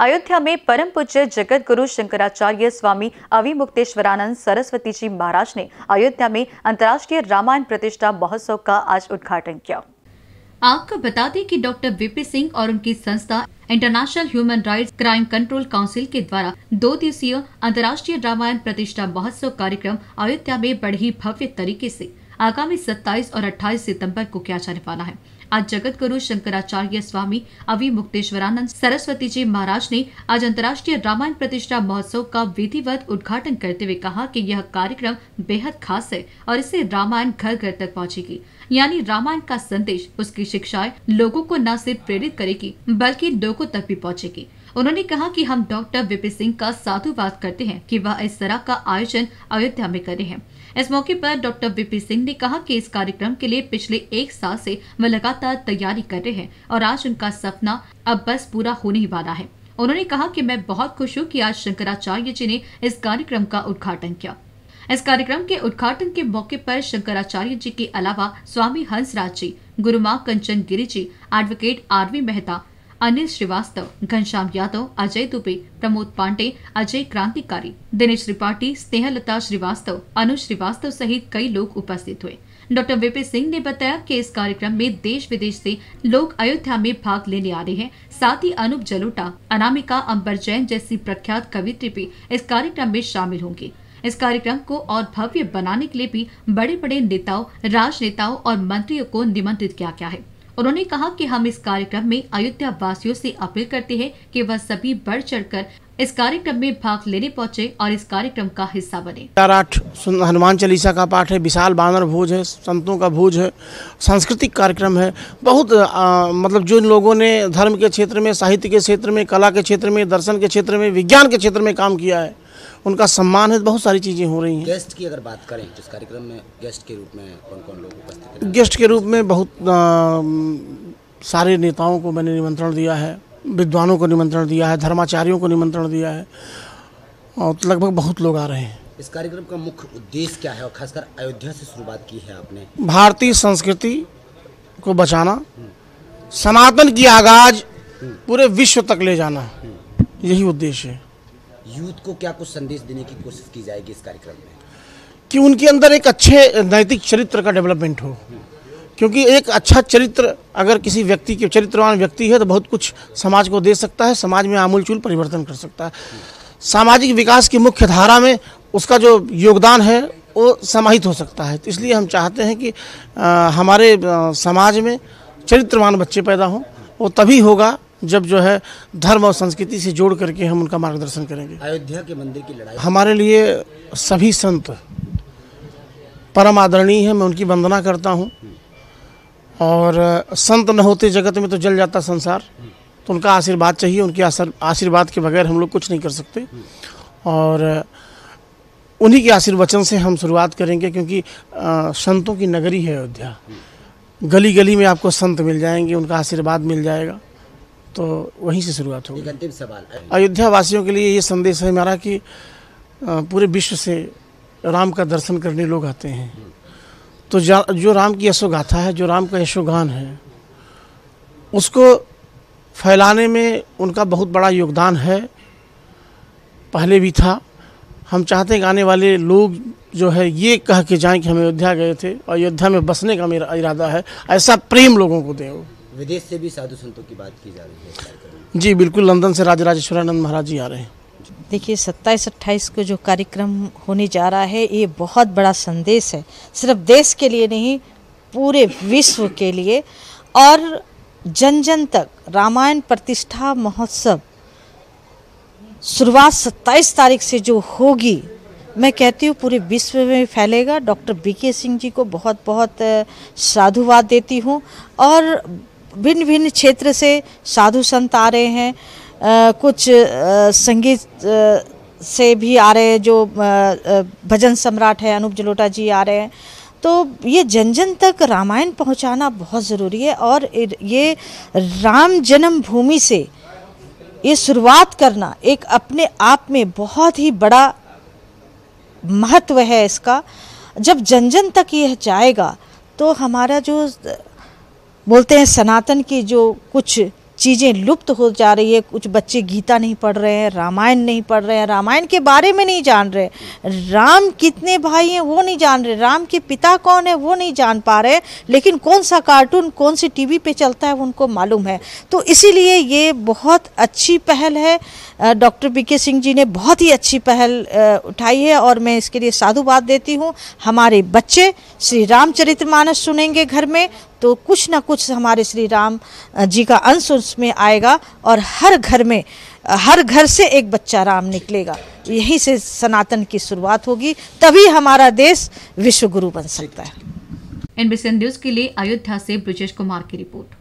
अयोध्या में परम पूज्य जगत गुरु शंकराचार्य स्वामी अविमुक्तेश्वरानंद सरस्वती जी महाराज ने अयोध्या में अंतर्राष्ट्रीय रामायण प्रतिष्ठा महोत्सव का आज उद्घाटन किया आपको बता दें कि डॉक्टर वीपी सिंह और उनकी संस्था international human rights crime control council के द्वारा दो दिवसीय अंतर्राष्ट्रीय रामायण प्रतिष्ठा महोत्सव कार्यक्रम अयोध्या में बड़ी भव्य तरीके से आगामी 27 और 28 सितंबर को किया जाने वाला है आज जगतगुरु शंकराचार्य स्वामी अवि मुक्तेश्वरानंद सरस्वती जी महाराज ने आज अंतर्राष्ट्रीय रामायण प्रतिष्ठा महोत्सव का विधिवत उद्घाटन करते हुए कहा कि यह कार्यक्रम बेहद खास है और इसे रामायण घर घर तक पहुँचेगी यानी रामायण का संदेश उसकी शिक्षाएं लोगों को न सिर्फ प्रेरित करेगी बल्कि लोगों तक भी पहुँचेगी उन्होंने कहा कि हम डॉक्टर विपिन सिंह का साधुवाद करते हैं कि वह इस तरह का आयोजन अयोध्या में करे हैं इस मौके पर डॉक्टर बीपी सिंह ने कहा कि इस कार्यक्रम के लिए पिछले एक साल से वह लगातार तैयारी कर रहे हैं और आज उनका सपना अब बस पूरा होने ही वाला है उन्होंने कहा कि मैं बहुत खुश हूँ कि आज शंकराचार्य जी ने इस कार्यक्रम का उद्घाटन किया इस कार्यक्रम के उद्घाटन के मौके पर शंकराचार्य जी के अलावा स्वामी हंसराज जी गुरुमा कंचन गिरी जी एडवोकेट आरवी मेहता अनिल श्रीवास्तव घनश्याम यादव अजय दुबे प्रमोद पांडे अजय क्रांतिकारी दिनेश त्रिपाठी स्नेहलता श्रीवास्तव अनु श्रीवास्तव सहित कई लोग उपस्थित हुए डॉक्टर विपिन सिंह ने बताया कि इस कार्यक्रम में देश विदेश से लोग अयोध्या में भाग लेने आ रहे हैं साथ ही अनुप जलोटा अनामिका अंबर जैन जैसी प्रख्यात कवित्री भी इस कार्यक्रम में शामिल होंगी इस कार्यक्रम को और भव्य बनाने के लिए भी बड़े बड़े नेताओं राजनेताओं और मंत्रियों को निमंत्रित किया गया है उन्होंने कहा कि हम इस कार्यक्रम में अयोध्या वासियों से अपील करते हैं कि वह सभी बढ़ चढ़कर इस कार्यक्रम में भाग लेने पहुंचे और इस कार्यक्रम का हिस्सा बने हनुमान चालीसा का पाठ है विशाल बानर भोज है संतों का भोज है सांस्कृतिक कार्यक्रम है बहुत आ, मतलब जो लोगों ने धर्म के क्षेत्र में साहित्य के क्षेत्र में कला के क्षेत्र में दर्शन के क्षेत्र में विज्ञान के क्षेत्र में काम किया है उनका सम्मान है बहुत सारी चीज़ें हो रही हैं गेस्ट की अगर बात करें जिस कार्यक्रम में गेस्ट के रूप में कौन कौन लोग उपस्थित हैं गेस्ट के रूप में बहुत आ, सारे नेताओं को मैंने निमंत्रण दिया है विद्वानों को निमंत्रण दिया है धर्माचार्यों को निमंत्रण दिया है और लगभग बहुत लोग आ रहे हैं इस कार्यक्रम का मुख्य उद्देश्य क्या है और खासकर अयोध्या से शुरुआत की है आपने भारतीय संस्कृति को बचाना सनातन की आगाज हम्म। पूरे विश्व तक ले जाना हम्म। यही उद्देश्य है यूथ को क्या कुछ संदेश देने की कोशिश की जाएगी इस कार्यक्रम में कि उनके अंदर एक अच्छे नैतिक चरित्र का डेवलपमेंट हो क्योंकि एक अच्छा चरित्र अगर किसी व्यक्ति के चरित्रवान व्यक्ति है तो बहुत कुछ समाज को दे सकता है समाज में आमूलचूल परिवर्तन कर सकता है सामाजिक विकास की मुख्य धारा में उसका जो योगदान है वो समाहित हो सकता है तो इसलिए हम चाहते हैं कि आ, हमारे आ, समाज में चरित्रवान बच्चे पैदा हों वो तभी होगा जब जो है धर्म और संस्कृति से जोड़ करके हम उनका मार्गदर्शन करेंगे अयोध्या के मंदिर की लड़ाई हमारे लिए सभी संत परम आदरणीय है मैं उनकी वंदना करता हूँ और संत न होते जगत में तो जल जाता संसार तो उनका आशीर्वाद चाहिए उनके आशीर्वाद के बगैर हम लोग कुछ नहीं कर सकते और उन्हीं के आशीर्वचन से हम शुरुआत करेंगे क्योंकि संतों की नगरी है अयोध्या गली गली में आपको संत मिल जाएंगे उनका आशीर्वाद मिल जाएगा तो वहीं से शुरुआत होगी अंतिम सवाल अयोध्या वासियों के लिए ये संदेश है हमारा कि पूरे विश्व से राम का दर्शन करने लोग आते हैं तो जो राम की यशोगाथा है जो राम का यशोगान है उसको फैलाने में उनका बहुत बड़ा योगदान है पहले भी था हम चाहते हैं कि आने वाले लोग जो है ये कह के जाएं कि हम अयोध्या गए थे और अयोध्या में बसने का मेरा इरादा है ऐसा प्रेम लोगों को दें विदेश से भी साधु संतों की बात की जा रही है जी बिल्कुल लंदन से राजा राजेश्वरानंद महाराज जी आ रहे हैं देखिए सत्ताईस अट्ठाईस को जो कार्यक्रम होने जा रहा है ये बहुत बड़ा संदेश है सिर्फ देश के लिए नहीं पूरे विश्व के लिए और जन जन तक रामायण प्रतिष्ठा महोत्सव शुरुआत सत्ताईस तारीख से जो होगी मैं कहती हूँ पूरे विश्व में फैलेगा डॉक्टर बीके सिंह जी को बहुत बहुत साधुवाद देती हूँ और भिन्न भिन्न क्षेत्र से साधु संत आ रहे हैं आ, कुछ आ, संगीत आ, से भी आ रहे हैं जो भजन सम्राट है अनूप जलोटा जी आ रहे हैं तो ये जन जन तक रामायण पहुंचाना बहुत ज़रूरी है और ये राम जन्मभूमि से ये शुरुआत करना एक अपने आप में बहुत ही बड़ा महत्व है इसका जब जन जन तक यह जाएगा तो हमारा जो बोलते हैं सनातन की जो कुछ चीज़ें लुप्त हो जा रही है कुछ बच्चे गीता नहीं पढ़ रहे हैं रामायण नहीं पढ़ रहे हैं रामायण के बारे में नहीं जान रहे राम कितने भाई हैं वो नहीं जान रहे राम के पिता कौन है वो नहीं जान पा रहे लेकिन कौन सा कार्टून कौन सी टीवी पे चलता है उनको मालूम है तो इसीलिए ये बहुत अच्छी पहल है डॉक्टर बी के सिंह जी ने बहुत ही अच्छी पहल उठाई है और मैं इसके लिए साधुवाद देती हूँ हमारे बच्चे श्री रामचरित मानस सुनेंगे घर में तो कुछ ना कुछ हमारे श्री राम जी का अंश उसमें आएगा और हर घर में हर घर से एक बच्चा राम निकलेगा यहीं से सनातन की शुरुआत होगी तभी हमारा देश विश्व गुरु बन सकता है एनबीसी न्यूज के लिए अयोध्या से ब्रजेश कुमार की रिपोर्ट